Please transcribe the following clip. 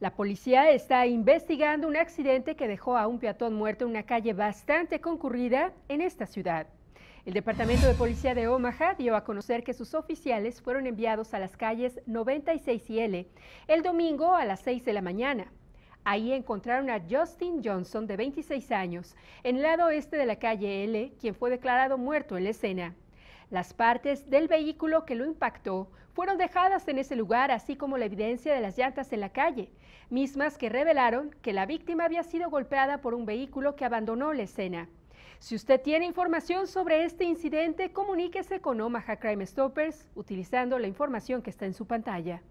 La policía está investigando un accidente que dejó a un peatón muerto en una calle bastante concurrida en esta ciudad. El Departamento de Policía de Omaha dio a conocer que sus oficiales fueron enviados a las calles 96 y L el domingo a las 6 de la mañana. Ahí encontraron a Justin Johnson, de 26 años, en el lado este de la calle L, quien fue declarado muerto en la escena. Las partes del vehículo que lo impactó fueron dejadas en ese lugar, así como la evidencia de las llantas en la calle, mismas que revelaron que la víctima había sido golpeada por un vehículo que abandonó la escena. Si usted tiene información sobre este incidente, comuníquese con Omaha Crime Stoppers utilizando la información que está en su pantalla.